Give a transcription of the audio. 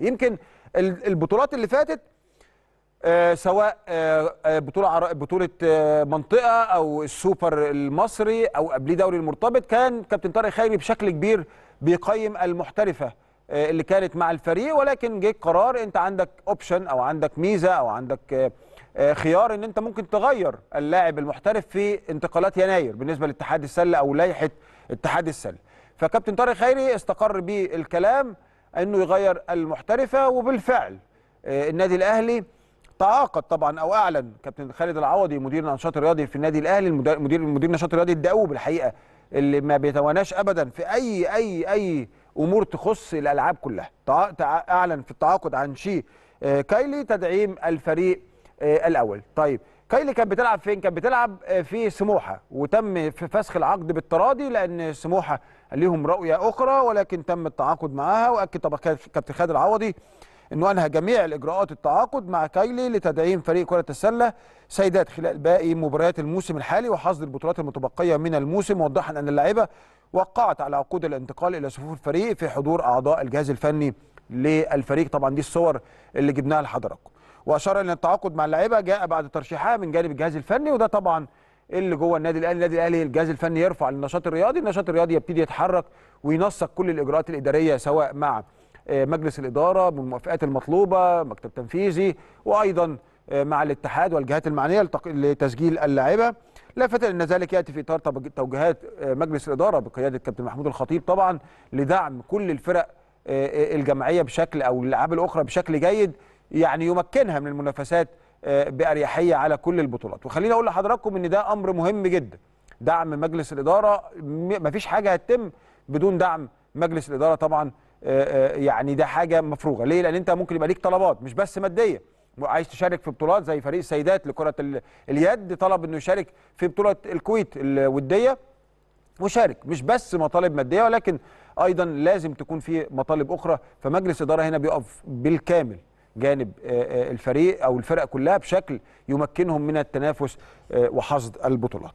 يمكن البطولات اللي فاتت آه، سواء آه، آه، بطوله بطوله منطقه او السوبر المصري او قبليه دوري المرتبط كان كابتن طارق خيري بشكل كبير بيقيم المحترفه اللي كانت مع الفريق ولكن جه قرار انت عندك اوبشن او عندك ميزه او عندك خيار ان انت ممكن تغير اللاعب المحترف في انتقالات يناير بالنسبه لاتحاد السله او لائحه اتحاد السله فكابتن طارق خيري استقر بالكلام انه يغير المحترفه وبالفعل آه، النادي الاهلي تعاقد طبعا او اعلن كابتن خالد العوضي مدير النشاط الرياضي في النادي الاهلي المدير مدير النشاط الرياضي الدؤوب الحقيقه اللي ما بيتواناش ابدا في اي اي اي امور تخص الالعاب كلها اعلن في التعاقد عن شي آه، كايلي تدعيم الفريق آه، الاول طيب كايلي كانت بتلعب فين؟ كانت بتلعب آه، في سموحه وتم في فسخ العقد بالتراضي لان سموحه ليهم رؤيه اخرى ولكن تم التعاقد معاها واكد طبعا كابتن خالد العوضي انه انهى جميع الاجراءات التعاقد مع كايلي لتدعيم فريق كره السله سيدات خلال باقي مباريات الموسم الحالي وحصد البطولات المتبقيه من الموسم موضحا ان اللاعبه وقعت على عقود الانتقال الى صفوف الفريق في حضور اعضاء الجهاز الفني للفريق طبعا دي الصور اللي جبناها لحضراتكم واشار ان التعاقد مع اللعيبه جاء بعد ترشيحها من جانب الجهاز الفني وده طبعا اللي جوه النادي الاهلي النادي الاهلي الجهاز الفني يرفع للنشاط الرياضي النشاط الرياضي يبتدي يتحرك وينسق كل الاجراءات الاداريه سواء مع آه، مجلس الاداره بالموافقات المطلوبه مكتب تنفيذي وايضا آه، مع الاتحاد والجهات المعنيه لتسجيل اللاعبه لافت ان ذلك ياتي في اطار توجيهات آه، مجلس الاداره بقياده كابتن محمود الخطيب طبعا لدعم كل الفرق الجماعيه بشكل او الالعاب الاخرى بشكل جيد يعني يمكنها من المنافسات آه، بأريحية على كل البطولات وخليني أقول لحضراتكم أن ده أمر مهم جدا دعم مجلس الإدارة مفيش حاجة هتتم بدون دعم مجلس الإدارة طبعا آه، آه، يعني ده حاجة مفروغة ليه؟ لأن أنت ممكن يبقى ليك طلبات مش بس مادية عايز تشارك في بطولات زي فريق السيدات لكرة اليد طلب انه يشارك في بطولة الكويت الودية وشارك مش بس مطالب مادية ولكن ايضا لازم تكون في مطالب اخرى فمجلس ادارة هنا بيقف بالكامل جانب آه، آه، الفريق او الفرق كلها بشكل يمكنهم من التنافس آه، وحصد البطولات